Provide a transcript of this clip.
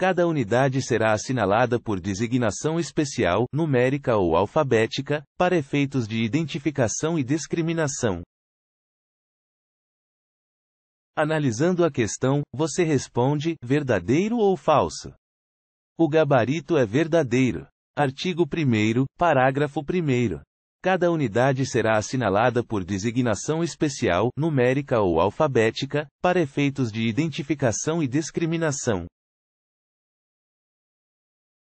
Cada unidade será assinalada por designação especial, numérica ou alfabética, para efeitos de identificação e discriminação. Analisando a questão, você responde: verdadeiro ou falso? O gabarito é verdadeiro. Artigo 1, parágrafo 1. Cada unidade será assinalada por designação especial, numérica ou alfabética, para efeitos de identificação e discriminação.